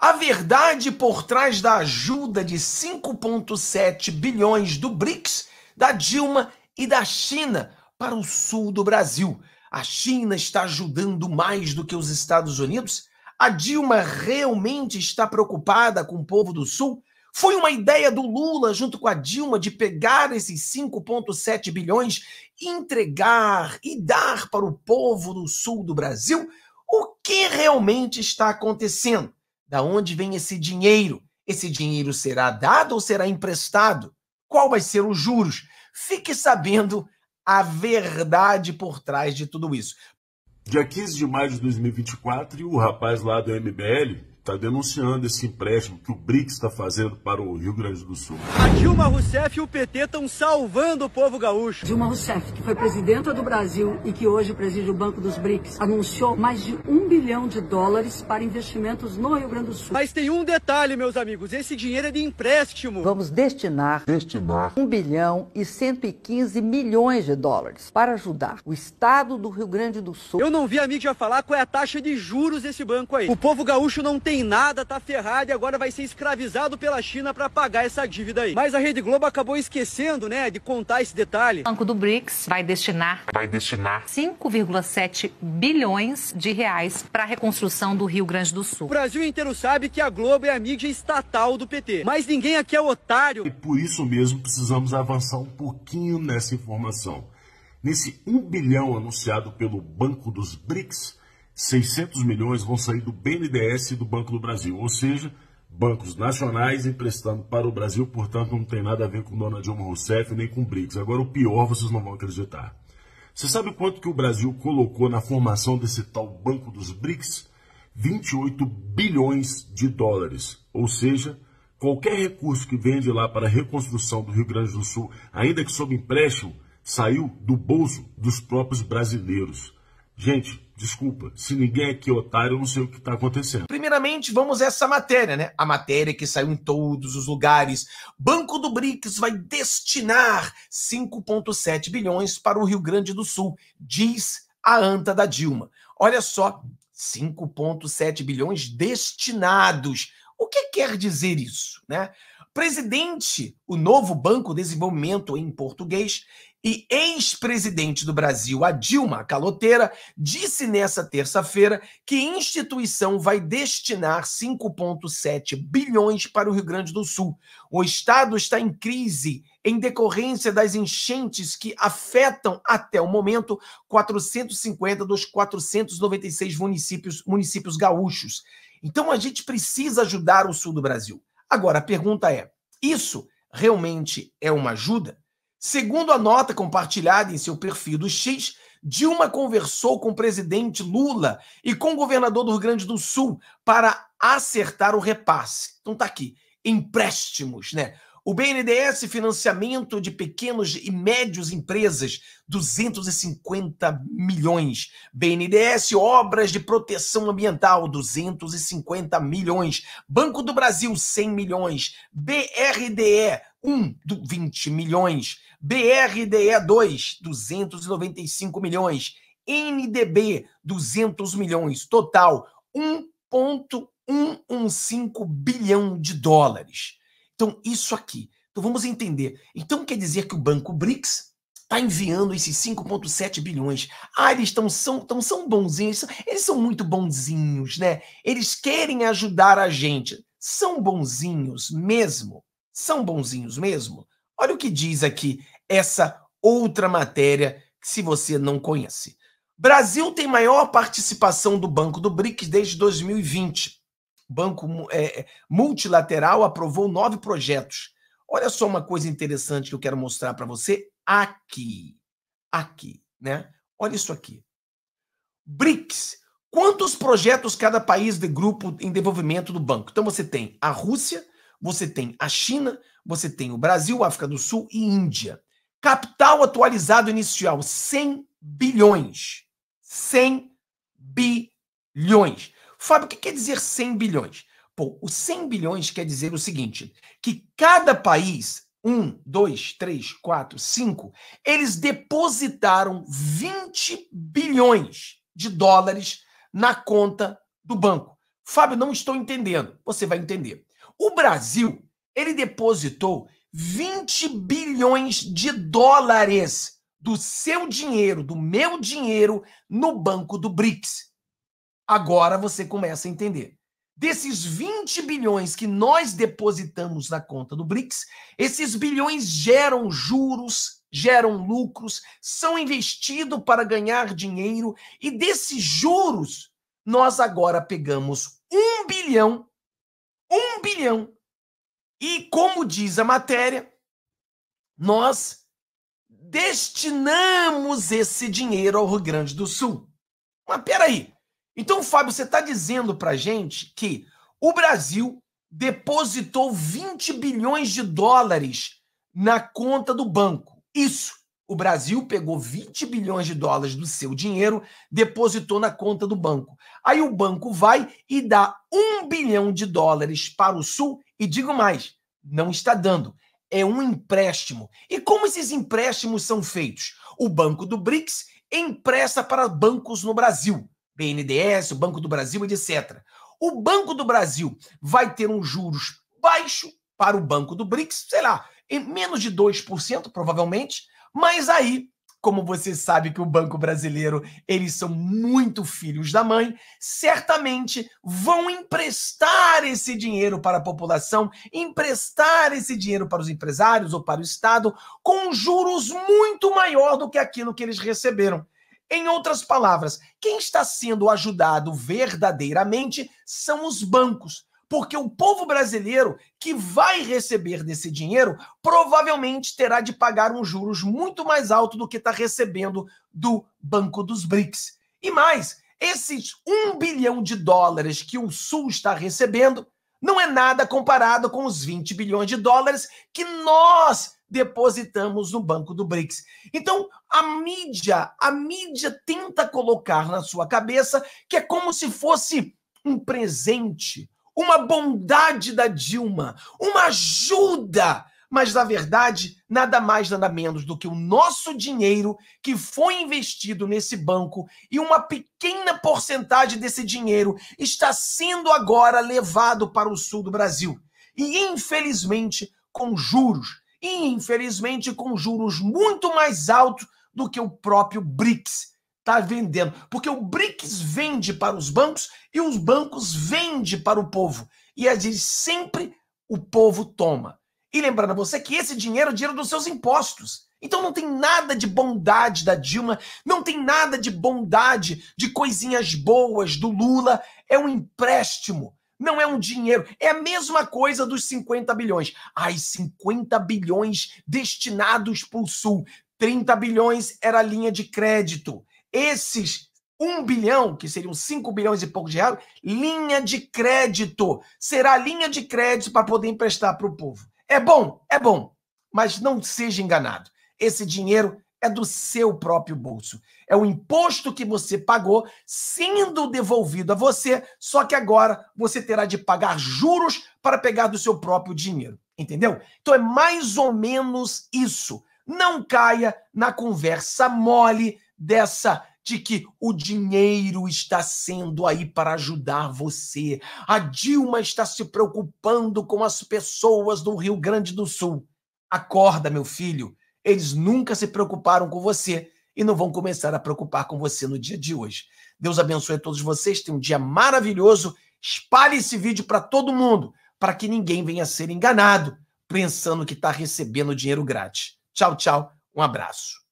A verdade por trás da ajuda de 5,7 bilhões do BRICS, da Dilma e da China para o sul do Brasil. A China está ajudando mais do que os Estados Unidos? A Dilma realmente está preocupada com o povo do sul? Foi uma ideia do Lula, junto com a Dilma, de pegar esses 5,7 bilhões, entregar e dar para o povo do sul do Brasil? O que realmente está acontecendo? Da onde vem esse dinheiro? Esse dinheiro será dado ou será emprestado? Qual vai ser os juros? Fique sabendo a verdade por trás de tudo isso. Dia 15 de maio de 2024, o rapaz lá do MBL está denunciando esse empréstimo que o BRICS está fazendo para o Rio Grande do Sul. A Dilma Rousseff e o PT estão salvando o povo gaúcho. Dilma Rousseff, que foi presidenta do Brasil e que hoje preside o Banco dos BRICS, anunciou mais de um bilhão de dólares para investimentos no Rio Grande do Sul. Mas tem um detalhe, meus amigos, esse dinheiro é de empréstimo. Vamos destinar, destinar 1 bilhão e 115 milhões de dólares para ajudar o estado do Rio Grande do Sul. Eu não vi a mídia falar qual é a taxa de juros desse banco aí. O povo gaúcho não tem tem nada, tá ferrado e agora vai ser escravizado pela China para pagar essa dívida aí. Mas a Rede Globo acabou esquecendo, né, de contar esse detalhe. O Banco do BRICS vai destinar vai destinar 5,7 bilhões de reais para a reconstrução do Rio Grande do Sul. O Brasil inteiro sabe que a Globo é a mídia estatal do PT, mas ninguém aqui é otário. E por isso mesmo precisamos avançar um pouquinho nessa informação. Nesse 1 bilhão anunciado pelo Banco dos BRICS, 600 milhões vão sair do BNDES e do Banco do Brasil, ou seja, bancos nacionais emprestando para o Brasil, portanto não tem nada a ver com Dona Dilma Rousseff nem com o BRICS. Agora o pior vocês não vão acreditar. Você sabe quanto que o Brasil colocou na formação desse tal Banco dos BRICS? 28 bilhões de dólares, ou seja, qualquer recurso que vem de lá para a reconstrução do Rio Grande do Sul, ainda que sob empréstimo, saiu do bolso dos próprios brasileiros. Gente, Desculpa, se ninguém é aqui é otário, eu não sei o que está acontecendo. Primeiramente, vamos a essa matéria, né? A matéria que saiu em todos os lugares. Banco do BRICS vai destinar 5,7 bilhões para o Rio Grande do Sul, diz a anta da Dilma. Olha só, 5,7 bilhões destinados. O que quer dizer isso, né? Presidente, o novo Banco de Desenvolvimento em português, e ex-presidente do Brasil, a Dilma Caloteira, disse nessa terça-feira que instituição vai destinar 5,7 bilhões para o Rio Grande do Sul. O estado está em crise em decorrência das enchentes que afetam até o momento 450 dos 496 municípios municípios gaúchos. Então a gente precisa ajudar o sul do Brasil. Agora a pergunta é: isso realmente é uma ajuda? Segundo a nota compartilhada em seu perfil do X, Dilma conversou com o presidente Lula e com o governador do Rio Grande do Sul para acertar o repasse. Então tá aqui, empréstimos, né? O BNDES financiamento de pequenos e médios empresas, 250 milhões. BNDES obras de proteção ambiental, 250 milhões. Banco do Brasil, 100 milhões. BRDE, 1 um, do 20 milhões. BRDE2, 295 milhões. NDB, 200 milhões. Total, 1,115 bilhão de dólares. Então, isso aqui. Então, vamos entender. Então, quer dizer que o Banco BRICS está enviando esses 5,7 bilhões. Ah, eles estão são, tão, são bonzinhos. Eles são muito bonzinhos, né? Eles querem ajudar a gente. São bonzinhos mesmo? São bonzinhos mesmo? Olha o que diz aqui essa outra matéria, se você não conhece. Brasil tem maior participação do Banco do BRICS desde 2020. O banco é, é, multilateral aprovou nove projetos. Olha só uma coisa interessante que eu quero mostrar para você aqui. Aqui, né? Olha isso aqui. BRICS. Quantos projetos cada país de grupo em desenvolvimento do banco? Então você tem a Rússia, você tem a China, você tem o Brasil, África do Sul e Índia. Capital atualizado inicial, 100 bilhões. 100 bilhões. Fábio, o que quer dizer 100 bilhões? Pô, o 100 bilhões quer dizer o seguinte, que cada país, um, dois, três, quatro, cinco, eles depositaram 20 bilhões de dólares na conta do banco. Fábio, não estou entendendo. Você vai entender. O Brasil ele depositou 20 bilhões de dólares do seu dinheiro, do meu dinheiro, no banco do BRICS. Agora você começa a entender. Desses 20 bilhões que nós depositamos na conta do BRICS, esses bilhões geram juros, geram lucros, são investidos para ganhar dinheiro, e desses juros, nós agora pegamos um bilhão, um bilhão e como diz a matéria, nós destinamos esse dinheiro ao Rio Grande do Sul. Mas peraí. Então, Fábio, você está dizendo para gente que o Brasil depositou 20 bilhões de dólares na conta do banco. Isso o Brasil pegou 20 bilhões de dólares do seu dinheiro, depositou na conta do banco. Aí o banco vai e dá 1 bilhão de dólares para o Sul e digo mais, não está dando. É um empréstimo. E como esses empréstimos são feitos? O Banco do BRICS empresta para bancos no Brasil, BNDES, o Banco do Brasil, etc. O Banco do Brasil vai ter um juros baixo para o Banco do BRICS, sei lá, em menos de 2%, provavelmente mas aí, como você sabe que o Banco Brasileiro, eles são muito filhos da mãe, certamente vão emprestar esse dinheiro para a população, emprestar esse dinheiro para os empresários ou para o Estado com juros muito maior do que aquilo que eles receberam. Em outras palavras, quem está sendo ajudado verdadeiramente são os bancos porque o povo brasileiro que vai receber desse dinheiro provavelmente terá de pagar uns juros muito mais alto do que está recebendo do Banco dos BRICS. E mais, esses um bilhão de dólares que o Sul está recebendo não é nada comparado com os 20 bilhões de dólares que nós depositamos no banco do BRICS. Então, a mídia, a mídia tenta colocar na sua cabeça que é como se fosse um presente, uma bondade da Dilma, uma ajuda, mas na verdade, nada mais, nada menos do que o nosso dinheiro que foi investido nesse banco e uma pequena porcentagem desse dinheiro está sendo agora levado para o sul do Brasil. E infelizmente, com juros, e infelizmente com juros muito mais altos do que o próprio BRICS, está vendendo. Porque o BRICS vende para os bancos e os bancos vendem para o povo. E às é vezes sempre o povo toma. E lembrando a você que esse dinheiro é dinheiro dos seus impostos. Então não tem nada de bondade da Dilma, não tem nada de bondade de coisinhas boas do Lula. É um empréstimo, não é um dinheiro. É a mesma coisa dos 50 bilhões. Ai, 50 bilhões destinados para o Sul. 30 bilhões era linha de crédito esses 1 bilhão, que seriam 5 bilhões e pouco de reais, linha de crédito. Será linha de crédito para poder emprestar para o povo. É bom, é bom, mas não seja enganado. Esse dinheiro é do seu próprio bolso. É o imposto que você pagou sendo devolvido a você, só que agora você terá de pagar juros para pegar do seu próprio dinheiro. Entendeu? Então é mais ou menos isso. Não caia na conversa mole dessa de que o dinheiro está sendo aí para ajudar você. A Dilma está se preocupando com as pessoas do Rio Grande do Sul. Acorda, meu filho. Eles nunca se preocuparam com você e não vão começar a preocupar com você no dia de hoje. Deus abençoe a todos vocês. Tenham um dia maravilhoso. Espalhe esse vídeo para todo mundo, para que ninguém venha a ser enganado pensando que está recebendo dinheiro grátis. Tchau, tchau. Um abraço.